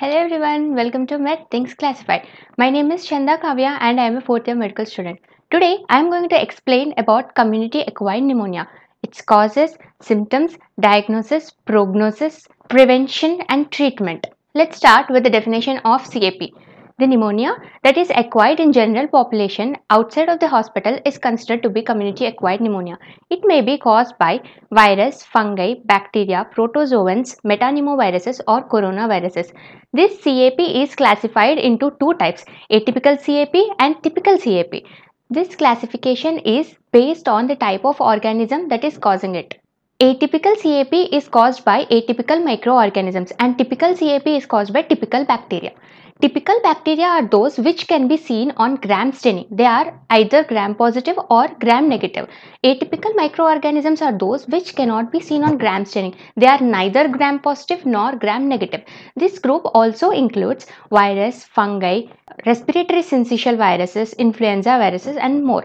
Hello everyone, welcome to Med Things Classified. My name is Chanda Kavya and I am a fourth year medical student. Today I am going to explain about community acquired pneumonia, its causes, symptoms, diagnosis, prognosis, prevention and treatment. Let's start with the definition of CAP. The pneumonia that is acquired in general population outside of the hospital is considered to be community acquired pneumonia. It may be caused by virus, fungi, bacteria, protozoans, metanemoviruses, or coronaviruses. This CAP is classified into two types, atypical CAP and typical CAP. This classification is based on the type of organism that is causing it. Atypical CAP is caused by atypical microorganisms and typical CAP is caused by typical bacteria. Typical bacteria are those which can be seen on gram staining. They are either gram positive or gram negative. Atypical microorganisms are those which cannot be seen on gram staining. They are neither gram positive nor gram negative. This group also includes virus, fungi, respiratory syncytial viruses, influenza viruses and more.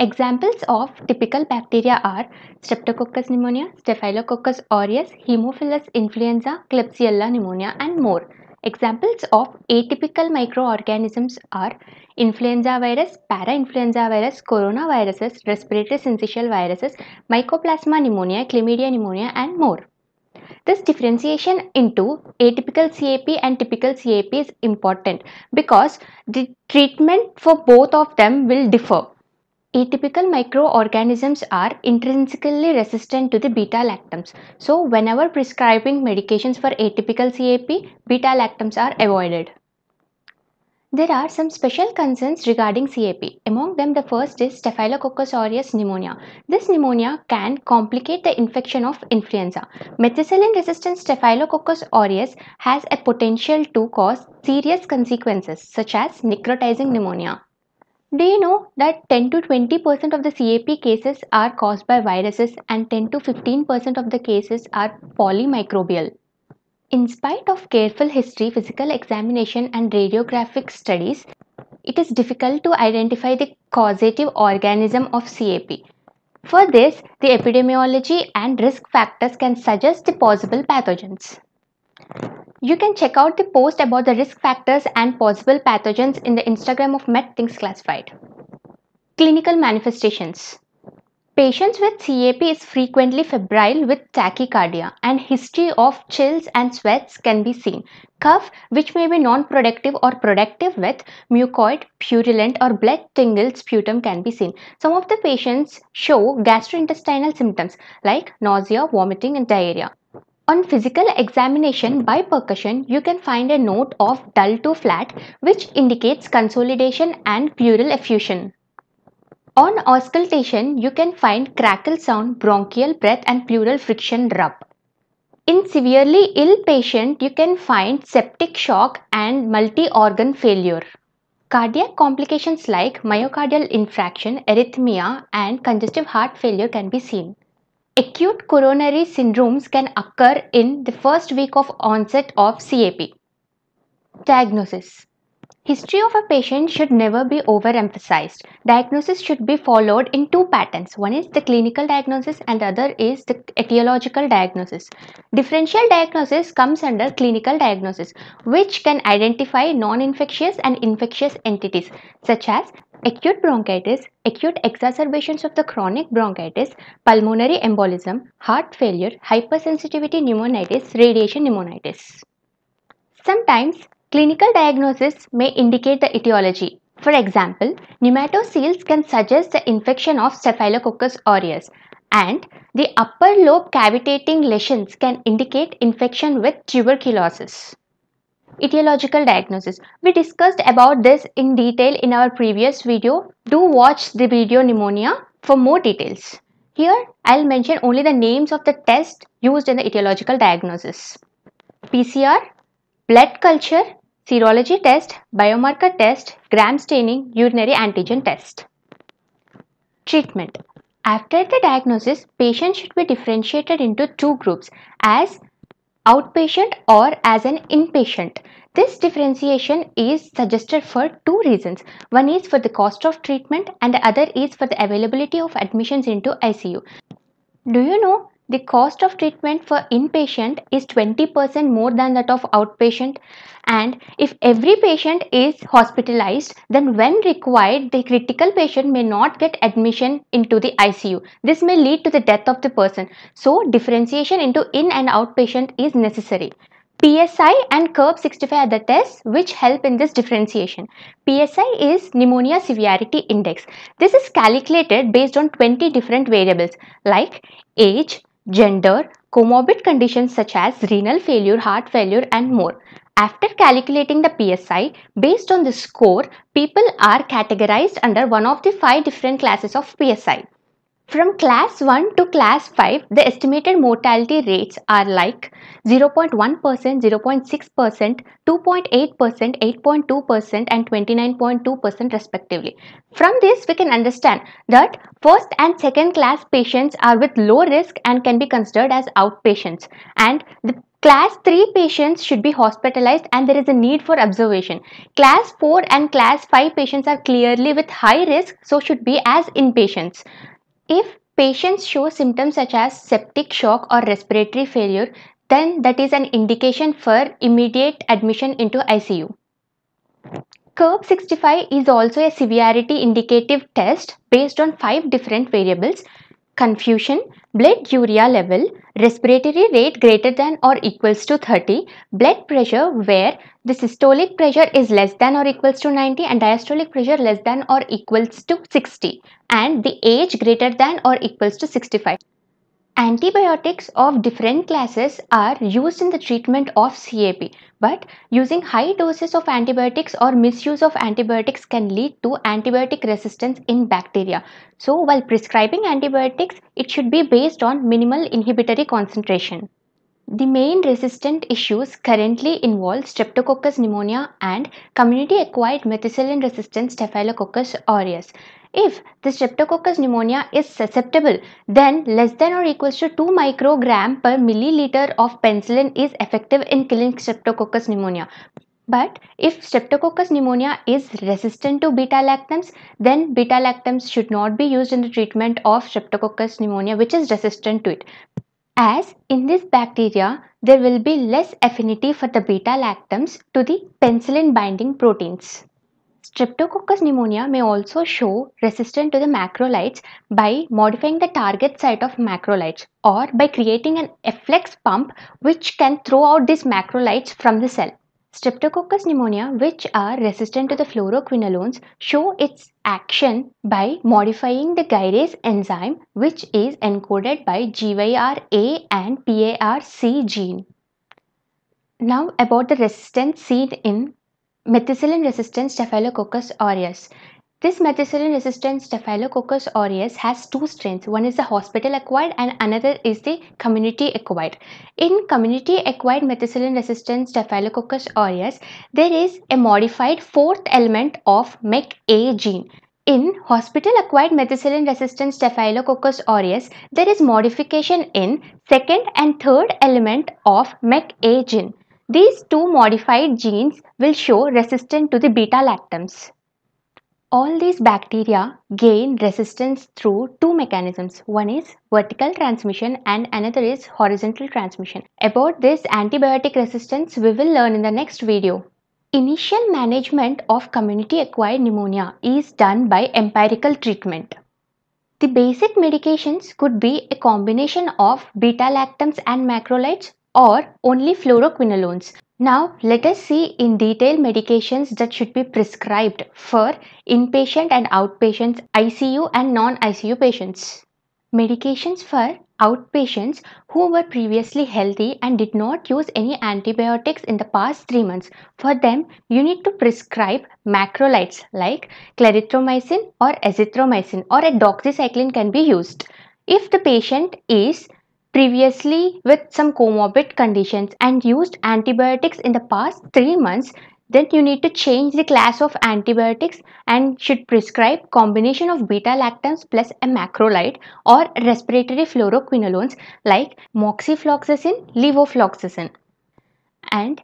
Examples of typical bacteria are Streptococcus pneumonia, Staphylococcus aureus, Haemophilus influenza, Klebsiella pneumonia and more. Examples of atypical microorganisms are influenza virus, para-influenza virus, coronaviruses, respiratory syncytial viruses, mycoplasma pneumonia, chlamydia pneumonia and more. This differentiation into atypical CAP and typical CAP is important because the treatment for both of them will differ atypical microorganisms are intrinsically resistant to the beta-lactams. So whenever prescribing medications for atypical CAP, beta-lactams are avoided. There are some special concerns regarding CAP. Among them, the first is Staphylococcus aureus pneumonia. This pneumonia can complicate the infection of influenza. Methicillin resistant Staphylococcus aureus has a potential to cause serious consequences such as necrotizing pneumonia. Do you know that 10 to 20% of the CAP cases are caused by viruses and 10 to 15% of the cases are polymicrobial? In spite of careful history, physical examination and radiographic studies, it is difficult to identify the causative organism of CAP. For this, the epidemiology and risk factors can suggest the possible pathogens. You can check out the post about the risk factors and possible pathogens in the Instagram of Things Classified. Clinical manifestations. Patients with CAP is frequently febrile with tachycardia and history of chills and sweats can be seen. Cough which may be non-productive or productive with mucoid, purulent or blood tingled sputum can be seen. Some of the patients show gastrointestinal symptoms like nausea, vomiting and diarrhea. On physical examination by percussion, you can find a note of dull to flat which indicates consolidation and pleural effusion. On auscultation, you can find crackle sound, bronchial breath and pleural friction rub. In severely ill patient, you can find septic shock and multi-organ failure. Cardiac complications like myocardial infarction, arrhythmia and congestive heart failure can be seen acute coronary syndromes can occur in the first week of onset of CAP. Diagnosis History of a patient should never be overemphasized. Diagnosis should be followed in two patterns. One is the clinical diagnosis and the other is the etiological diagnosis. Differential diagnosis comes under clinical diagnosis which can identify non-infectious and infectious entities such as acute bronchitis, acute exacerbations of the chronic bronchitis, pulmonary embolism, heart failure, hypersensitivity pneumonitis, radiation pneumonitis. Sometimes clinical diagnosis may indicate the etiology. For example, nematoceles can suggest the infection of Staphylococcus aureus and the upper lobe cavitating lesions can indicate infection with tuberculosis etiological diagnosis. We discussed about this in detail in our previous video. Do watch the video pneumonia for more details. Here, I'll mention only the names of the tests used in the etiological diagnosis. PCR, blood culture, serology test, biomarker test, gram staining, urinary antigen test. Treatment. After the diagnosis, patients should be differentiated into two groups as outpatient or as an inpatient. This differentiation is suggested for two reasons. One is for the cost of treatment and the other is for the availability of admissions into ICU. Do you know the cost of treatment for inpatient is 20% more than that of outpatient and if every patient is hospitalized then when required the critical patient may not get admission into the ICU. This may lead to the death of the person. So differentiation into in and outpatient is necessary. PSI and CURB65 are the tests which help in this differentiation. PSI is pneumonia severity index. This is calculated based on 20 different variables like age, gender, comorbid conditions such as renal failure, heart failure and more. After calculating the PSI, based on the score, people are categorized under one of the five different classes of PSI. From class 1 to class 5, the estimated mortality rates are like 0.1%, 0.6%, 2.8%, 8.2% and 29.2% respectively. From this, we can understand that first and second class patients are with low risk and can be considered as outpatients and the Class 3 patients should be hospitalized and there is a need for observation. Class 4 and class 5 patients are clearly with high risk so should be as inpatients. If patients show symptoms such as septic shock or respiratory failure, then that is an indication for immediate admission into ICU. Curve 65 is also a severity indicative test based on five different variables confusion, blood urea level, respiratory rate greater than or equals to 30, blood pressure where the systolic pressure is less than or equals to 90 and diastolic pressure less than or equals to 60 and the age greater than or equals to 65. Antibiotics of different classes are used in the treatment of CAP, but using high doses of antibiotics or misuse of antibiotics can lead to antibiotic resistance in bacteria. So while prescribing antibiotics, it should be based on minimal inhibitory concentration. The main resistant issues currently involve Streptococcus pneumonia and community-acquired methicillin-resistant Staphylococcus aureus. If the Streptococcus pneumonia is susceptible, then less than or equals to 2 microgram per milliliter of penicillin is effective in killing Streptococcus pneumonia. But if Streptococcus pneumonia is resistant to beta-lactams, then beta-lactams should not be used in the treatment of Streptococcus pneumonia which is resistant to it. As in this bacteria, there will be less affinity for the beta-lactams to the penicillin-binding proteins. Streptococcus pneumonia may also show resistance to the macrolides by modifying the target site of macrolides or by creating an efflux pump which can throw out these macrolides from the cell. Streptococcus pneumonia, which are resistant to the fluoroquinolones, show its action by modifying the gyrase enzyme, which is encoded by GYRA and PARC gene. Now about the resistance seen in methicillin resistant Staphylococcus aureus. This methicillin resistant Staphylococcus aureus has two strains. One is the hospital acquired and another is the community acquired. In community acquired methicillin resistant Staphylococcus aureus, there is a modified fourth element of MECA gene. In hospital acquired methicillin resistant Staphylococcus aureus, there is modification in second and third element of MECA gene. These two modified genes will show resistance to the beta lactams. All these bacteria gain resistance through two mechanisms. One is vertical transmission and another is horizontal transmission. About this antibiotic resistance we will learn in the next video. Initial management of community acquired pneumonia is done by empirical treatment. The basic medications could be a combination of beta-lactams and macrolides or only fluoroquinolones. Now let us see in detail medications that should be prescribed for inpatient and outpatient ICU and non-ICU patients. Medications for outpatients who were previously healthy and did not use any antibiotics in the past 3 months. For them, you need to prescribe macrolides like clarithromycin or azithromycin or a doxycycline can be used. If the patient is previously with some comorbid conditions and used antibiotics in the past 3 months then you need to change the class of antibiotics and should prescribe combination of beta lactams plus a macrolide or respiratory fluoroquinolones like moxifloxacin levofloxacin and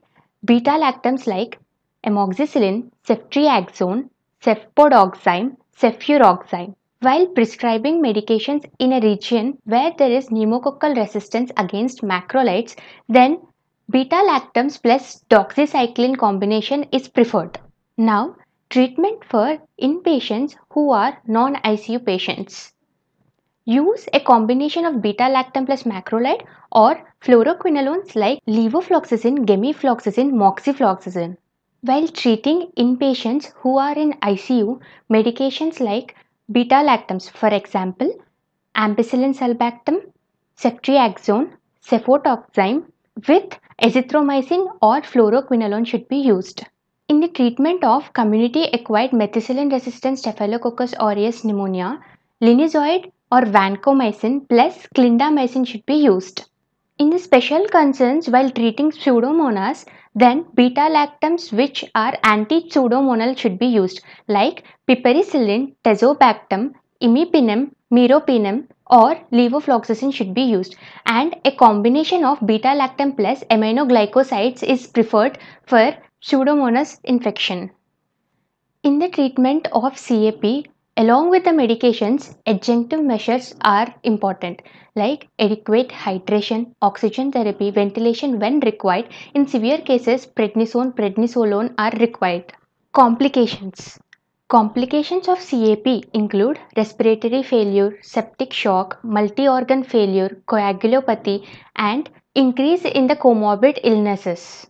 beta lactams like amoxicillin ceftriaxone cefpodoxime cefuroxime while prescribing medications in a region where there is pneumococcal resistance against macrolides, then beta-lactams plus doxycycline combination is preferred. Now, treatment for inpatients who are non-ICU patients. Use a combination of beta-lactam plus macrolide or fluoroquinolones like levofloxacin, gemifloxacin, moxifloxacin. While treating inpatients who are in ICU, medications like Beta-lactams, for example, ampicillin sulbactam, ceftriaxone, cefotoxime with azithromycin or fluoroquinolone should be used. In the treatment of community-acquired methicillin-resistant Staphylococcus aureus pneumonia, linazoid or vancomycin plus clindamycin should be used. In the special concerns while treating pseudomonas, then beta-lactams which are anti-pseudomonal should be used like piperacillin, tazobactam, imipenem meropenem or levofloxacin should be used and a combination of beta-lactam plus aminoglycosides is preferred for pseudomonas infection. In the treatment of CAP, Along with the medications, adjunctive measures are important like adequate hydration, oxygen therapy, ventilation when required. In severe cases, prednisone, prednisolone are required. Complications Complications of CAP include respiratory failure, septic shock, multi-organ failure, coagulopathy and increase in the comorbid illnesses.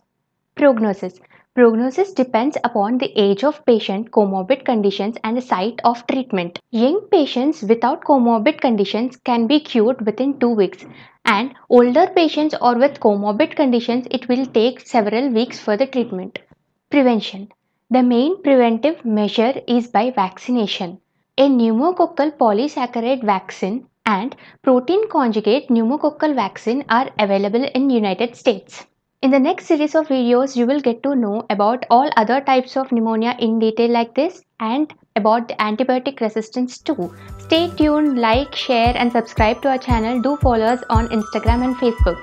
Prognosis Prognosis depends upon the age of patient, comorbid conditions and the site of treatment. Young patients without comorbid conditions can be cured within 2 weeks and older patients or with comorbid conditions it will take several weeks for the treatment. Prevention The main preventive measure is by vaccination. A pneumococcal polysaccharide vaccine and protein conjugate pneumococcal vaccine are available in United States. In the next series of videos, you will get to know about all other types of pneumonia in detail like this and about the antibiotic resistance too. Stay tuned, like, share and subscribe to our channel. Do follow us on Instagram and Facebook.